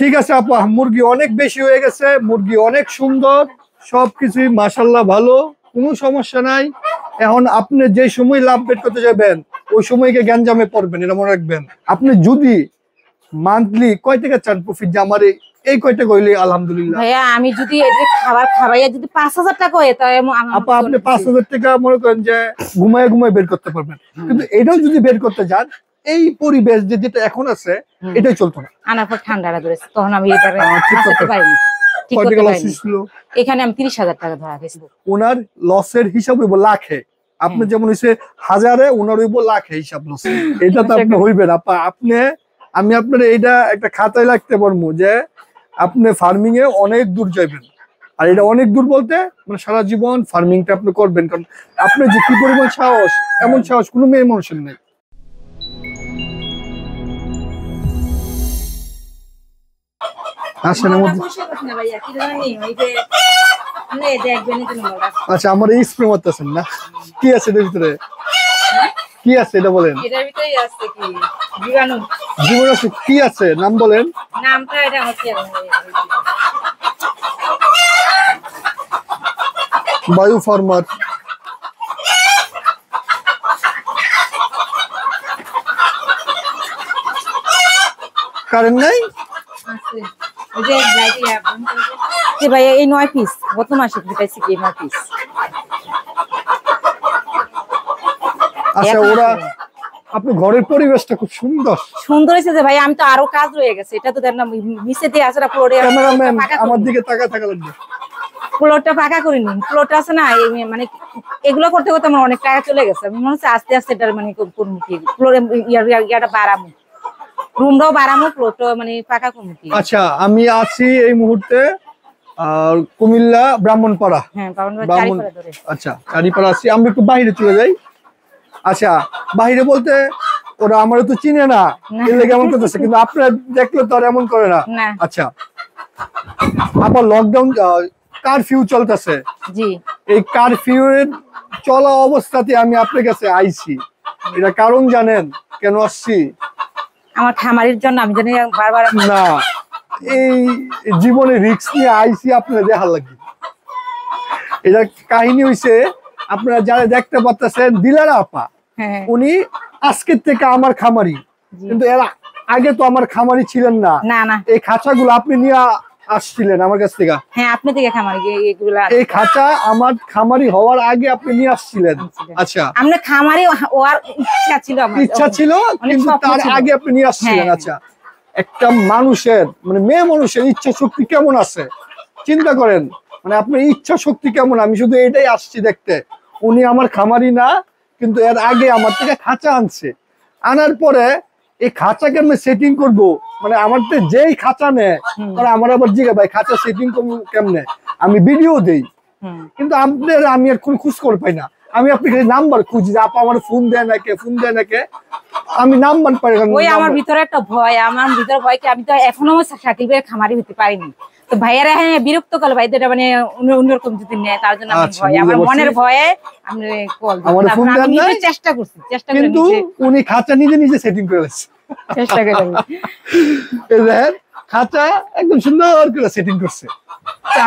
ঠিক আছে আপু মুরগি অনেক বেশি হয়ে গেছে মুরগি অনেক সুন্দর সবকিছুই মাসাল্লাহ ভালো কোনো সমস্যা নাই এখন আপনি যে সময় লাভ বেট করতে যাবেন ওই সময়কে গ্যাঞ্জামে পড়বেন এটা রাখবেন আপনি যদি মান্থলি কয় থেকে চান প্রফিট যে আমার এই কয়টা কইলে আলহামদুলিল্লাহ আমি যদি এটা খাবার খাওয়াইয়া যদি পাঁচ হাজার টাকা হয় তাই আপা আপনি পাঁচ হাজার টাকা মনে করেন যে ঘুমায় ঘুমায় বের করতে পারবেন কিন্তু এটাও যদি বের করতে যান এই পরিবেশ যে যেটা এখন আছে এটাই চলতো না আনার ঠান্ডাটা ধরেছে তখন আমি আচ্ছা, এখানে আমি তিরিশ হাজার টাকা ধরা হিসাব হইব লাখে আপনি যেমন হাজারে ওনার হইব লাখে হিসাব লস এটা তো আপনি আচ্ছা। হইবে না আপনি আমি আপনার এইটা একটা খাতায় লাগতে পারবো যে আপনি ফার্মিং এ অনেক দূর যাবেন আর এটা অনেক দূর বলতে মানে সারা জীবন ফার্মিংটা আপনি করবেন কারণ আপনি যে কি পরিমাণ সাহস এমন সাহস কোনো মেয়ে মানুষের নেই আচ্ছা আমার এই স্প্রে মারতেছেন না কি আছে এটার ভিতরে কি আছে এটা বলেন এটার ভিতরেই আছে কি আছে নাম বলেন বায়ু ফার্মার কারেন্ট নাই আচ্ছা, আপনি ঘরের পরিবেশটা খুব সুন্দর সুন্দর হয়েছে যে ভাই আমি তো আরো কাজ রয়ে গেছে এটা তো দেখলাম মিশে দিয়ে আছে না আমার দিকে তাকায় থাকা লাগবে ফ্লোরটা পাকা করে নিন আছে না মানে এগুলো করতে করতে আমার অনেক টাকা চলে গেছে মনে হচ্ছে আস্তে আস্তে এটার মানে করবো ইয়াটা বাড়াবো রুমটাও বাড়ানো প্লট মানে পাকা কমিটি আচ্ছা আমি আছি এই মুহূর্তে আর কুমিল্লা ব্রাহ্মণপাড়া হ্যাঁ আচ্ছা চারিপাড়া আছি আমি একটু বাইরে চলে যাই আচ্ছা বাহিরে বলতে ওরা আমার তো চিনে না এলে কেমন করতেছে কিন্তু আপনারা দেখলে তো আর এমন করে না আচ্ছা আবার লকডাউন কারফিউ চলতেছে এই কারফিউ এর চলা অবস্থাতে আমি আপনার কাছে আইছি এটা কারণ জানেন কেন আসছি আমার খামারের জন্য আমি জানি বারবার না এই জীবনে রিক্স নিয়ে আইসি আপনার দেখা লাগবে এটা কাহিনী হইছে আপনারা যারা দেখতে পাচ্ছেন দিলারা আপা হ্যাঁ। উনি আজকের থেকে আমার খামারি কিন্তু এরা আগে তো আমার খামারি ছিলেন না এই খাঁচাগুলো আপনি নিয়ে আসছিলেন আমার কাছ থেকে হ্যাঁ আপনি থেকে খামারি এই খাঁচা আমার খামারি হওয়ার আগে আপনি নিয়ে আসছিলেন আচ্ছা আমরা খামারি হওয়ার ইচ্ছা ছিল আমার ইচ্ছা ছিল কিন্তু তার আগে আপনি নিয়ে আসছিলেন হ্যাঁ। আচ্ছা একটা মানুষের মানে মেয়ে মানুষের ইচ্ছা শক্তি কেমন আছে চিন্তা করেন মানে আপনার ইচ্ছা শক্তি কেমন আমি শুধু এটাই আসছি দেখতে উনি আমার খামারি না কিন্তু এর আগে আমার থেকে খাঁচা আনছে আনার পরে এই খাঁচা কেমনে সেটিং করব মানে আমার তো যেই খাঁচা নেয় তারা আমার আবার জিজ্ঞাসা ভাই খাঁচা সেটিং কেমনে আমি ভিডিও দেই কিন্তু আপনার আমি আর কোন খুশ করে পাই না আমি আপনাকে নাম্বার খুঁজি যে আপা আমার ফোন দেয় নাকি ফোন দেয় নাকি আমি নাম্বার পাই ওই আমার ভিতরে একটা ভয় আমার ভিতরে ভয় কি আমি তো এখনো শাকিল ভাইয়ের খামারি হতে পারিনি তো ভাইয়ারা হ্যাঁ বিরক্ত করলো ভাই ভাইদের মানে অন্যরকম যদি নেয় তার জন্য আমার আচ্ছা, ভয় আমার মনের ভয়ে আমি কল আমি চেষ্টা করছি চেষ্টা করছি কিন্তু উনি খাতা নিজে নিজে সেটিং করে চেষ্টা করে এই খাতা একদম সুন্দর করে সেটিং করছে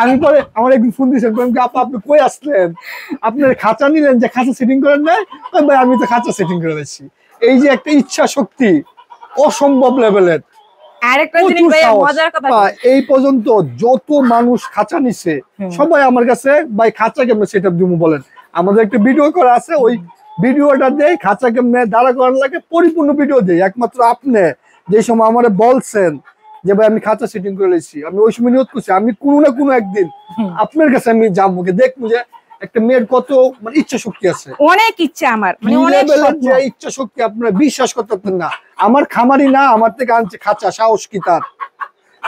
আমি পরে আমার একদিন ফোন দিয়েছেন আপা আপনি কই আসলেন আপনার খাঁচা নিলেন যে খাঁচা সেটিং করেন না ভাই আমি তো খাঁচা সেটিং করে দিচ্ছি এই যে একটা ইচ্ছা শক্তি অসম্ভব লেভেলের এই পর্যন্ত যত মানুষ খাঁচা নিছে সবাই আমার কাছে ভাই খাঁচা কেমন সেটা দিব বলেন আমাদের একটা ভিডিও করা আছে ওই ভিডিওটা দেয় খাঁচা কেমনে দাঁড়া করার লাগে পরিপূর্ণ ভিডিও দেয় একমাত্র আপনি যে সময় আমার বলছেন যে ভাই আমি খাঁচা সিটিং করে লেছি আমি ওই সময় নিয়োগ করছি আমি কোনো না কোনো একদিন আপনার কাছে আমি যাবো দেখবো যে একটা মেয়ের কত মানে ইচ্ছা শক্তি আছে অনেক ইচ্ছা আমার মানে ইচ্ছা শক্তি আপনারা বিশ্বাস করতে পারতেন না আমার খামারি না আমার থেকে আনছে খাঁচা সাহস কি তার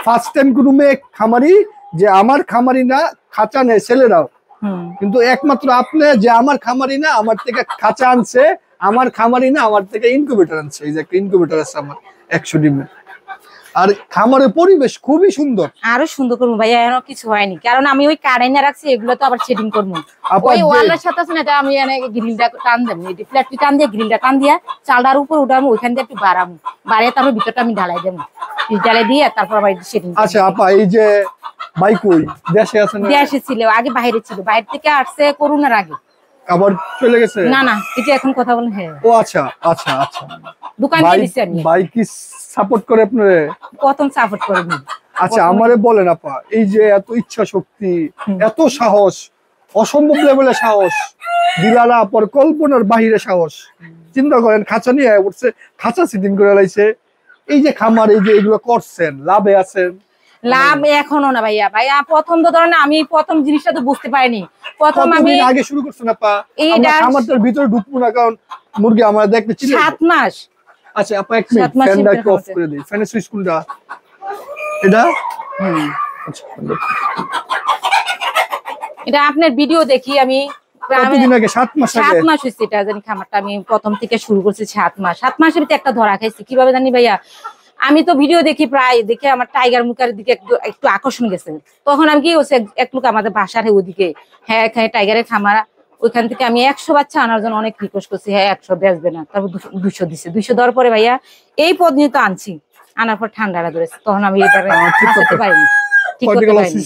ফার্স্ট টাইম কোনো মেয়ে খামারি যে আমার খামারি না খাঁচা নেয় ছেলেরাও কিন্তু একমাত্র আপনি যে আমার খামারি না আমার থেকে খাঁচা আনছে আমার খামারি না আমার থেকে ইনকিউবেটর আনছে এই যে একটা ইনকিউবেটর আছে আমার একশো ডিমের আর খামারের পরিবেশ খুবই সুন্দর আরো সুন্দর করবো ভাইয়া এখনো কিছু হয়নি কারণ আমি ওই কারেন্ট রাখছি এগুলো তো আবার সেটিং করবো ওই ওয়ালের সাথে আছে না আমি গ্রিলটা টান দেবো ফ্ল্যাটটি টান দিয়ে গ্রিলটা টান দিয়ে চালটার উপর উঠাবো ওইখান দিয়ে একটু বাড়াবো বাড়িয়ে তারপর ভিতরটা আমি ঢালাই দেবো ঢালাই দিয়ে তারপর আবার সেটিং আচ্ছা আপা এই যে বাইক দেশে আছে দেশে ছিল আগে বাইরে ছিল বাইরে থেকে আসছে করোনার আগে আবার চলে গেছে না না এখন কথা বলেন হ্যাঁ ও আচ্ছা আচ্ছা আচ্ছা দোকান দিয়েছি আমি কি সাপোর্ট করে আপনারে সাপোর্ট আচ্ছা আমারে বলেন আপা এই যে এত ইচ্ছা শক্তি এত সাহস অসম্ভব লেভেলে সাহস দিলারা পর কল্পনার বাহিরে সাহস চিন্তা করেন খাঁচা নিয়ে উঠছে খাঁচা সিটিং করে লাইছে এই যে খামার এই যে এগুলো করছেন লাভে আছেন লাভ এখনো না ভাইয়া ভাইয়া প্রথম তো ধরেন আমি প্রথম জিনিসটা তো বুঝতে পারিনি প্রথম আমি আগে শুরু করছেন আপা এইটা আমাদের ভিতরে ঢুকবো না কারণ মুরগি আমরা দেখতে ছিল সাত মাস আচ্ছা আপা এক মিনিট ফ্যানটা অফ করে দেই ফ্যানের সুইচ কোনটা এটা আচ্ছা, এটা আপনার ভিডিও দেখি আমি সাত মাস হয়েছে এটা জানি খামারটা আমি প্রথম থেকে শুরু করছি সাত মাস সাত মাসের একটা ধরা খাইছি কিভাবে জানি ভাইয়া আমি তো ভিডিও দেখি প্রায় দেখে আমার টাইগার মুখের দিকে একটু একটু আকর্ষণ গেছে তখন আমি কি হচ্ছে এক লোক আমাদের বাসার ওদিকে হ্যাঁ হ্যাঁ টাইগারের খামারা ওইখান থেকে আমি একশো বাচ্চা আনার জন্য অনেক রিকোয়েস্ট করছি হ্যাঁ একশো বেচবে না তারপর দুশো দিছে দুশো দেওয়ার পরে ভাইয়া এই পদ নিয়ে তো আনছি আনার পর ঠান্ডাটা ধরেছে তখন আমি এটাতে পারিনি ঠিক করতে পারিনি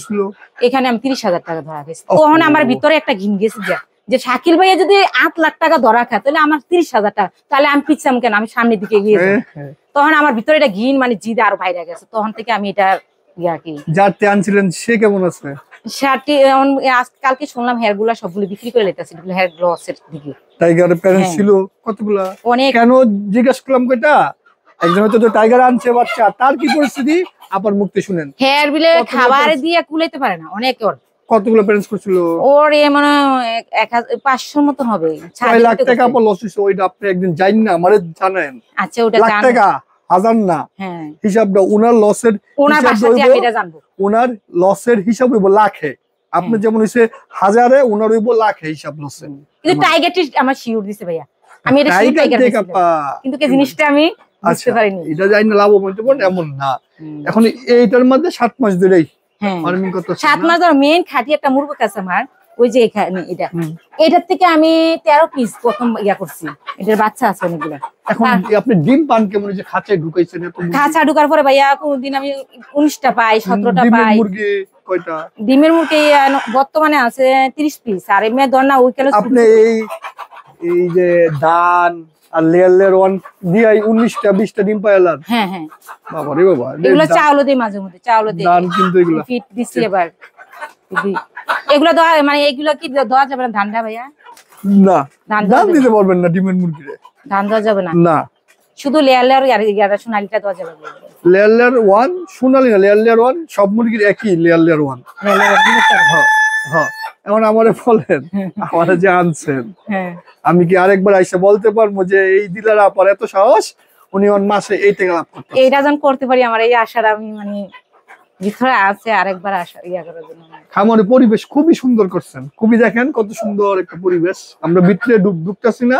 এখানে আমি তিরিশ হাজার টাকা ধরা গেছি তখন আমার ভিতরে একটা ঘিন গেছে যে শাকিল ভাইয়া যদি আট লাখ টাকা ধরা খায় তাহলে আমার তিরিশ হাজার টাকা তাহলে আমি পিছাম কেন আমি সামনের দিকে গিয়ে হ্যাঁ। তখন আমার ভিতরে এটা ঘিন মানে জিদ আরো বাইরে গেছে তখন থেকে আমি এটা আনছিলেন সে কেমন আছে কালকে শুনলাম সবগুলো বিক্রি করে হেয়ার হ্যাঁ। ছিল কতগুলা অনেক জিজ্ঞেস করলাম একজন টাইগার আনছে তার কি পরিস্থিতি শুনেন হেয়ার খাবার দিয়ে কুলাইতে পারে না অনেক অর্থ কতগুলো ব্যালেন্স করছিল ওর মানে হবে 6 লাখ টাকা লস হইছে ওইটা আপনি একদিন জানেন না আমারে জানেন আচ্ছা ওটা লাখ টাকা হাজার না হ্যাঁ হিসাবটা ওনার লসের ওনার আমি এটা জানবো ওনার লসের হিসাব হইব লাখে আপনি হ্যাঁ। যেমন হইছে হাজারে ওনার হইব লাখে হিসাব লসে কিন্তু টাইগারটি আমার শিওর দিছে ভাইয়া আমি এটা শিওর কিন্তু জিনিসটা আমি আচ্ছা, এটা জানি না লাভ হইতে এমন না এখন এইটার মধ্যে সাত মাস ধরেই হ্যাঁ। সাত মাস ধর মেন খাটি একটা মুরগ কাছে আমার ওই যে এখানে এটা এটার থেকে আমি তেরো পিস প্রথম ইয়া করছি এটার বাচ্চা আছে অনেকগুলো খাঁচায় ঢুকার পরে ভাইয়া আমি উনিশটা পাই সতেরোটা পাই ডিমের মুরগি বর্তমানে আছে তিরিশ পিস আর এমনি ধর না ওই আপনি এই এই যে ধান আর লেয়ার লেয়ার ওয়ান দিয়াই উনিশটা বিশটা ডিম পায়লার হ্যাঁ, হ্যাঁ বাবা রে বাবা এগুলো চাউলও দিই মাঝে মধ্যে চাউলও দিই ধান কিন্তু এগুলো ফিট দিছি এবার এগুলো দেওয়া মানে এগুলো কি দেওয়া যাবে না ধানটা ভাইয়া না ধান দিতে পারবেন না ডিমের মুরগিরে ধান দেওয়া যাবে না না শুধু লেয়ার লেয়ার ইয়ারা সোনালিটা দেওয়া যাবে লেয়ার লেয়ার ওয়ান সোনালি না লেয়ার লেয়ার ওয়ান সব মুরগির একই layer layer one layer layer হ্যাঁ হ্যাঁ, এখন আমারে বলেন আমারে যে আনছেন হ্যাঁ। আমি কি আরেকবার আইসে বলতে পারবো যে এই দিলার আপার এত সাহস উনি অন মাসে এই টাকা লাভ করতে এইটা যখন করতে পারি আমার এই আশার আমি মানে আরেকবার আশা পরিবেশ খুবই সুন্দর করছেন খুবই দেখেন কত সুন্দর একটা পরিবেশ আমরা ডুব না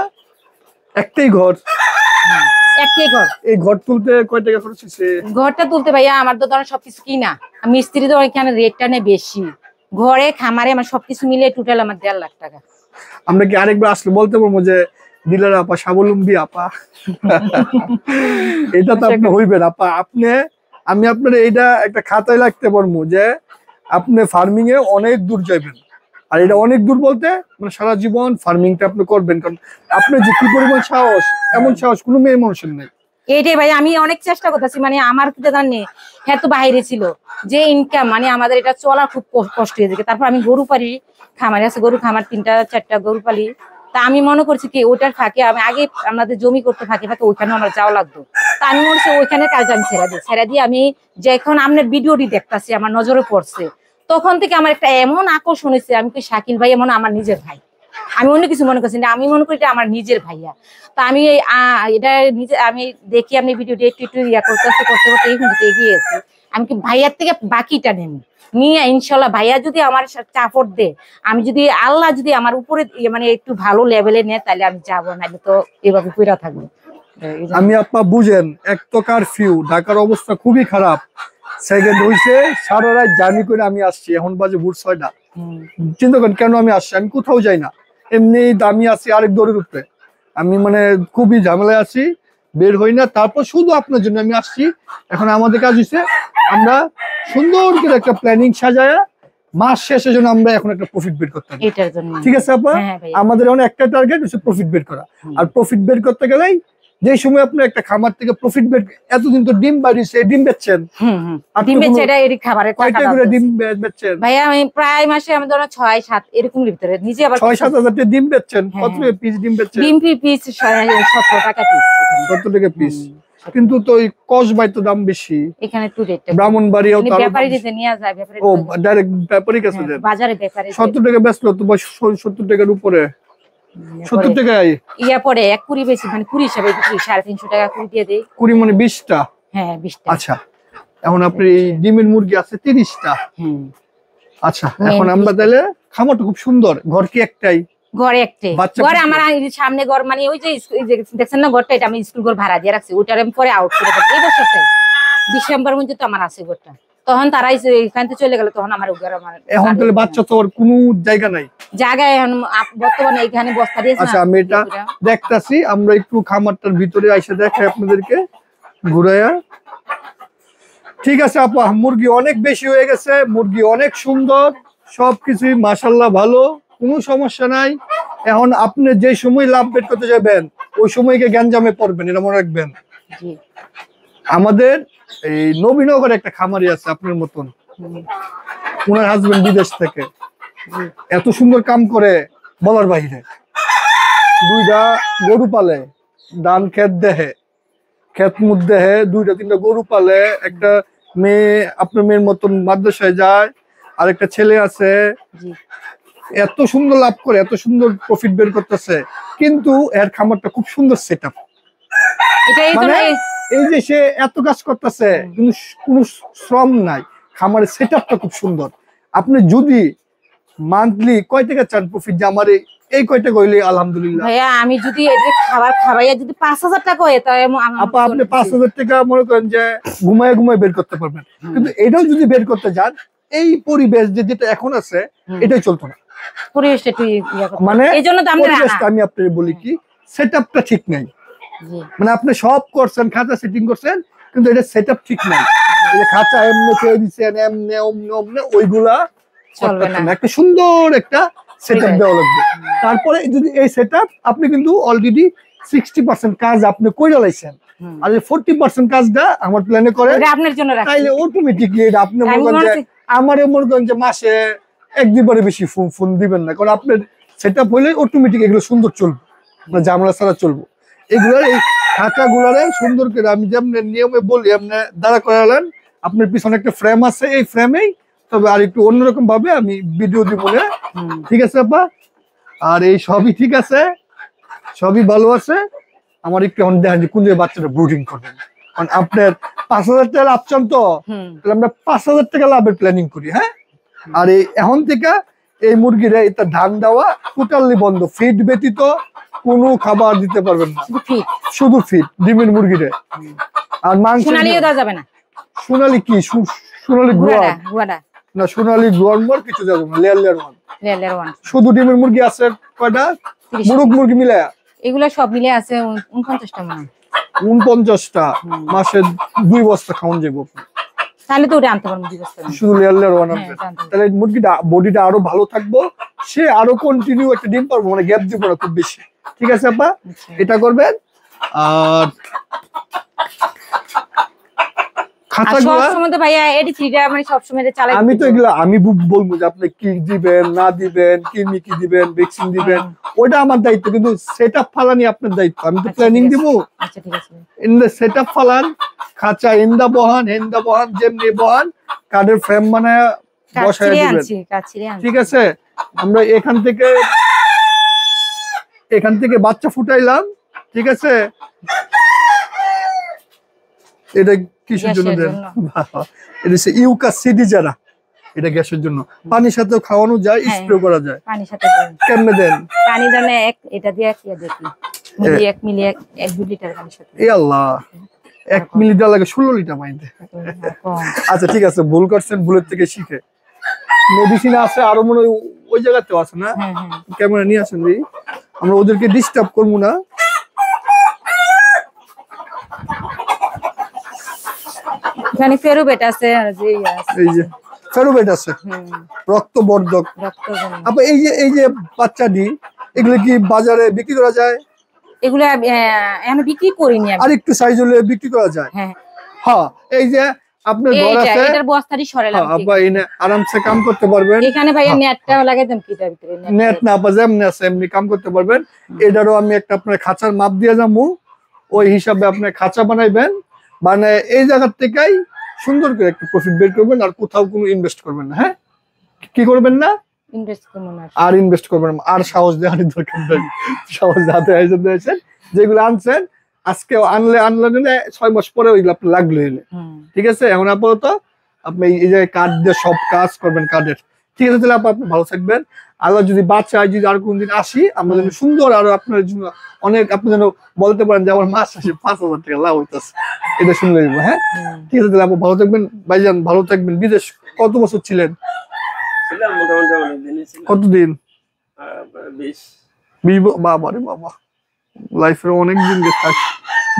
একটাই ঘর একটাই ঘর এই ঘর তুলতে কয় ঘরটা তুলতে ভাইয়া আমার তো ধরেন সবকিছু কিনা মিস্ত্রি তো এখানে রেটটা নেই বেশি ঘরে খামারে আমার মানে সবকিছু মিলে টোটাল আমার দেড় লাখ টাকা আমরা কি আরেকবার আসলে বলতে পারবো যে দিলার আপা স্বাবলম্বী আপা এটা তো আপনি হইবেন আপা আপনি আমি আপনার এইটা একটা খাতায় লাগতে পারবো যে আপনি ফার্মিং এ অনেক দূর যাবেন আর এটা অনেক দূর বলতে মানে সারা জীবন ফার্মিংটা আপনি করবেন কারণ আপনি যে কি পরিমাণ সাহস এমন সাহস কোনো মেয়ে মানুষের নেই এইটাই ভাই আমি অনেক চেষ্টা করতেছি মানে আমার জান নেই হ্যাঁ বাইরে ছিল যে ইনকাম মানে আমাদের এটা চলা খুব কষ্ট হয়ে যাবে তারপর আমি গরু পালি খামারে আছে গরু খামার তিনটা চারটা গরু পালি তা আমি মনে করছি কি ওটার ফাঁকে আমি আগে আমাদের জমি করতে ফাঁকে ফাঁকে ওইখানে আমার যাওয়া লাগতো তা আমি মনে হচ্ছে ওইখানে কাজ আমি ছেড়া দিই ছেড়া দিয়ে আমি যখন আপনার ভিডিওটি দেখতেছি আমার নজরে পড়ছে তখন থেকে আমার একটা এমন আকর্ষণ হয়েছে আমি কি শাকিল ভাই এমন আমার নিজের ভাই আমি অন্য কিছু মনে করছি না আমি মনে করি এটা আমার নিজের ভাইয়া তো আমি এই এটা নিজে আমি দেখি আমি ভিডিওটি একটু একটু ইয়া করতে করতে করতে এই কিন্তু এগিয়ে এসেছি আমি কি ভাইয়ার থেকে বাকিটা নেব নিয়ে ইনশাল্লাহ ভাইয়া যদি আমার চাপড় দে আমি যদি আল্লাহ যদি আমার উপরে ইয়ে, মানে একটু ভালো লেভেলে নেয় তাহলে আমি যাবো না তো এভাবে পুরা থাকবো আমি আপা বুঝেন এক তো কারফিউ ঢাকার অবস্থা খুবই খারাপ সেকেন্ড হইছে সারা রাত জার্নি করে আমি আসছি এখন বাজে ভোর ছয়টা চিন্তা করেন কেন আমি আসছি আমি কোথাও যাই না এমনি দামি আছি আরেক দরের উপরে আমি মানে খুবই ঝামেলায় আছি বের হই না তারপর শুধু আপনার জন্য আমি আসছি এখন আমাদের কাজ হচ্ছে আমরা সুন্দর করে একটা প্ল্যানিং সাজায় মাস শেষের জন্য আমরা এখন একটা প্রফিট বের করতে ঠিক আছে আপা হ্যাঁ, হ্যাঁ, আমাদের এখন একটা টার্গেট হচ্ছে প্রফিট বের করা আর প্রফিট বের করতে গেলেই যে সময় আপনি একটা খামার থেকে প্রফিট বেট এতদিন তো ডিম বাড়িছে ডিম বেচছেন ডিম বেচে এটা কয়টা করে ডিম বেচছেন ভাইয়া আমি প্রায় মাসে আমি ধরো 6 7 এরকম ভিতরে নিজে আবার 6 7 হাজার ডিম বেচছেন হ্যাঁ। কত পিস ডিম বেচছেন ডিম পিস 17 টাকা পিস 17 টাকা পিস কিন্তু তো ওই কসবাই তো দাম বেশি এখানে মানে তো ব্যাপারী যায় ব্যাপারী ও ডাইরেক্ট ব্যাপারী কাছে হ্যাঁ, দেন বাজারে ব্যাপারী 70 টাকা বেচলো তো 70 টাকার উপরে 70 টাকা ইয়া পরে এক কুড়ি বেশি মানে কুড়ি হিসাবে বিক্রি 350 টাকা কুড়ি দিয়ে দেই কুড়ি মানে 20টা হ্যাঁ 20টা আচ্ছা এখন আপনার এই আচ্ছা। ডিমের মুরগি আছে 30টা হুম আচ্ছা এখন আমরা তাহলে খামারটা খুব সুন্দর ঘর কি একটাই ঘরে একটাই ঘরে আমার সামনে ঘর মানে ওই যে দেখছেন না ঘরটা এটা আমি স্কুল ঘর ভাড়া দিয়ে রাখছি ওটার আমি পরে আউট করে দেবো এই বছরটাই ডিসেম্বর পর্যন্ত আমার আছে ঘরটা তখন তারাই এখান থেকে চলে গেল তখন আমার এখন তাহলে বাচ্চা তো আর কোনো জায়গা নাই জায়গায় এখন বর্তমানে এখানে বস্তা দিয়েছে আচ্ছা আমি এটা দেখতাছি আমরা একটু খামারটার ভিতরে আইসা দেখাই আপনাদেরকে ঘুরাইয়া ঠিক আছে আপা মুরগি অনেক বেশি হয়ে গেছে মুরগি অনেক সুন্দর সবকিছুই মাসাল্লাহ ভালো কোনো সমস্যা নাই এখন আপনি যে সময় লাভ বেট করতে যাবেন ওই সময়কে গ্যাঞ্জামে পড়বেন এটা মনে রাখবেন আমাদের এই নবীনগরে একটা খামারি আছে আপনার মতন ওনার হাজবেন্ড বিদেশ থেকে এত সুন্দর কাম করে বলার বাহিরে দুইটা গরু পালে ডান খেত দেহে খেত মুখ দেহে দুইটা তিনটা গরু পালে একটা মেয়ে আপনার মেয়ের মতন মাদ্রাসায় যায় আর একটা ছেলে আছে এত সুন্দর লাভ করে এত সুন্দর প্রফিট বের করতেছে কিন্তু এর খামারটা খুব সুন্দর সেট মানে আপ এই যে সে এত কাজ করতেছে কিন্তু কোনো শ্রম নাই খামারের সেট খুব সুন্দর আপনি যদি মান্থলি কয় টাকা চান প্রফিট যে আমার এই কয়টা কইলে আলহামদুলিল্লাহ ভাইয়া আমি যদি এদের খাবার খাওয়াইয়া যদি 5000 টাকা হয় তাহলে আপা আপনি 5000 টাকা মনে করেন যে ঘুমায় ঘুমায় বের করতে পারবেন কিন্তু এটাও যদি বের করতে যান এই পরিবেশ যে যেটা এখন আছে এটাই চলতো না পরিবেশটা মানে এইজন্য তো আমি আমি আপনাকে বলি কি সেটআপটা ঠিক নাই মানে আপনি সব করছেন খাঁচা সেটিং করছেন কিন্তু এটা সেট আপ ঠিক নাই খাঁচা এমনি খেয়ে দিচ্ছেন এমনি অমনে অমনে ওইগুলা একটা সুন্দর একটা সেট আপ দেওয়া লাগবে তারপরে যদি এই সেট আপনি কিন্তু অলরেডি সিক্সটি পার্সেন্ট কাজ আপনি করে লাইছেন আর এই ফোরটি পার্সেন্ট কাজটা আমার প্ল্যানে করে তাইলে অটোমেটিকলি আপনি মনে করেন যে আমার মনে করেন যে মাসে এক দুবারে বেশি ফোন দিবেন না কারণ আপনার সেট আপ হলে অটোমেটিক এগুলো সুন্দর চলবে আমরা মানে জামলা ছাড়া চলবো এগুলো এই খাঁচাগুলোরে সুন্দর করে আমি যেমন নিয়মে বলি আপনি দাঁড়া করালেন আপনার পিছনে একটা ফ্রেম আছে এই ফ্রেমেই তবে আর একটু অন্যরকম ভাবে আমি ভিডিও দিব ঠিক আছে আপা আর এই সবই ঠিক আছে সবই ভালো আছে আমার একটু এখন দেখেন কোন বাচ্চাটা ব্রুডিং করবেন কারণ আপনার পাঁচ হাজার টাকা লাভ চান তো তাহলে আমরা পাঁচ হাজার টাকা লাভের প্ল্যানিং করি হ্যাঁ আর এই এখন থেকে এই মুরগিরা এটা ধান দেওয়া টোটালি বন্ধ ফিড ব্যতীত কোনো খাবার দিতে পারবেন না শুধু ফিট ডিমের মুরগিটা আর মাংস যাবে না সোনালি কি সোনালি না সোনালি গোয়ার কিছু যাবে না লেয়ার লেয়ার শুধু ডিমের মুরগি আছে কয়টা মুরগ মুরগি মিলায়া এগুলা সব মিলে আছে উনপঞ্চাশটা মনে মাসে দুই বস্তা খাওয়ান যাবো তাহলে তো ওটা আনতে পারবো শুধু লেয়ার লেয়ার ওয়ান তাহলে মুরগিটা বডিটা আরো ভালো থাকবো সে আরো কন্টিনিউ একটা ডিম পারবো মানে গ্যাপ দিব না খুব বেশি ঠিক আছে আপা আচ্ছা। এটা করবেন আর মানে আমি তো আমি বলবো যে আপনি কি দিবেন না দিবেন কি দিবেন ভ্যাকসিন দিবেন ওটা আমার দায়িত্ব কিন্তু আপনার দায়িত্ব আমি তো প্ল্যানিং আচ্ছা, আপ আচ্ছা, ফালান খাঁচা ফ্রেম ঠিক আছে আমরা এখান থেকে এখান থেকে বাচ্চা ফুটাইলাম ঠিক আছে এটা কিসের জন্য দেন এটা ইউকা এটা গ্যাসের জন্য পানির সাথে খাওয়ানো যায় হ্যাঁ। স্প্রে করা যায় পানির সাথে কেমনে দেন পানি দানে এক এটা দিয়ে কি ইয়ে দেখি আল্লাহ এক দেওয়া ষোলো লিটার আচ্ছা ঠিক আছে ভুল করছেন ভুলের থেকে শিখে মেডিসিন আছে আরো মনে হয় ওই জায়গাতেও আছে না হ্যাঁ, হ্যাঁ। ক্যামেরা নিয়ে আসেন আমরা ওদেরকে ডিস্টার্ব করবো না এখানে ফেরুবেট ইয়ে আছে এই যে ফেরুবেট আছে রক্তবর্ধক আপনি আচ্ছা, এই যে এই যে দি এগুলো কি বাজারে বিক্রি করা যায় এগুলো বিক্রি করিনি আর একটু সাইজ হলে বিক্রি করা যায় হ্যাঁ হ্যাঁ এই যে আপনার হ্যাঁ, আরামসে কাম করতে পারবেন এখানে হ্যাঁ। নেট এমনি কাম করতে পারবেন আমি একটা আপনার খাঁচার মাপ দিয়ে যাবো ওই হিসাবে আপনি খাঁচা বানাইবেন মানে এই জায়গার থেকেই সুন্দর করে একটু প্রফিট বের করবেন আর কোথাও কোনো ইনভেস্ট করবেন না হ্যাঁ কি করবেন না আর ইনভেস্ট করবেন আর সাহস দেওয়ার দরকার নেই সাহস যাতে আয়োজন দিয়েছেন যেগুলো আনছেন আজকে আনলে আনলে নিলে ছয় মাস পরে ওইগুলো আপনার লাগলো নিলে ঠিক আছে এখন আপাতত আপনি এই জায়গায় কার্ড দিয়ে সব কাজ করবেন কার্ডের ঠিক আছে তাহলে আপনি ভালো থাকবেন আল্লাহ যদি বাচ্চা যদি আর কোনদিন আসি আমরা যেন সুন্দর আর আপনার জন্য অনেক আপনি যেন বলতে পারেন যে আমার মাস আসে পাঁচ হাজার টাকা লাভ হইতেছে এটা শুনে নেব হ্যাঁ ঠিক আছে তাহলে আপু ভালো থাকবেন ভাইজান ভালো থাকবেন বিদেশ কত বছর ছিলেন কতদিন বিশ বাবা রে বাবা লাইফের অনেক দিন গেছে